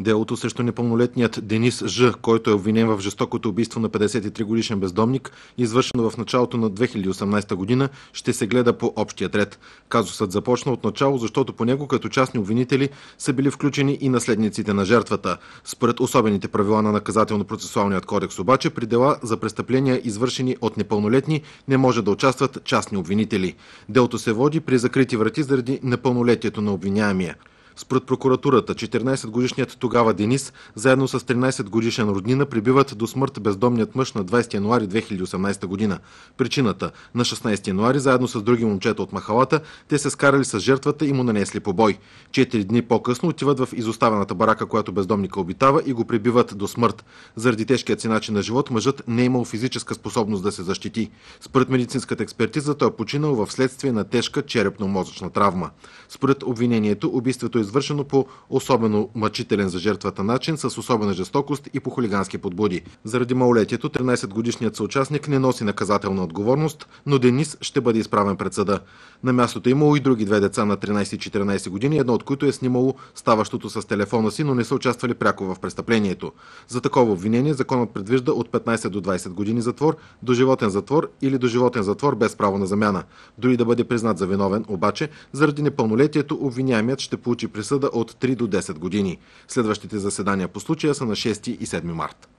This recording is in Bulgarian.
Делото срещу непълнолетният Денис Ж, който е обвинен в жестокото убийство на 53-годишен бездомник, извършено в началото на 2018 година, ще се гледа по общия ред. Казусът започна от начало, защото по него като частни обвинители са били включени и наследниците на жертвата. Според особените правила на наказателно-процесуалният кодекс обаче, при дела за престъпления, извършени от непълнолетни, не може да участват частни обвинители. Делото се води при закрити врати заради непълнолетието на обвиняемия. Според прокуратурата, 14-годишният тогава Денис, заедно с 13-годишен роднина, прибиват до смърт бездомният мъж на 20 януари 2018 година. Причината – на 16 януари, заедно с други момчета от махалата, те се скарали с жертвата и му нанесли побой. Четири дни по-късно отиват в изоставената барака, която бездомника обитава и го прибиват до смърт. Заради тежкият си начин на живот, мъжът не е имал физическа способност да се защити. Според медицинската експертиза, той е починал в следствие на тежка черепно-мозъчна травма. Според обвинението, убийството е извършено по особено мъчителен за жертвата начин, с особена жестокост и по хулигански подбуди. Заради малолетието 13-годишният съучастник не носи наказателна отговорност, но Денис ще бъде изправен пред съда. На мястото е имало и други две деца на 13 14 години, едно от които е снимало ставащото с телефона си, но не са участвали пряко в престъплението. За такова обвинение законът предвижда от 15 до 20 години затвор, до животен затвор или до животен затвор без право на замяна. Дори да бъде признат за виновен, обаче, заради непълнолетието обвиняемият ще получи присъда от 3 до 10 години. Следващите заседания по случая са на 6 и 7 марта.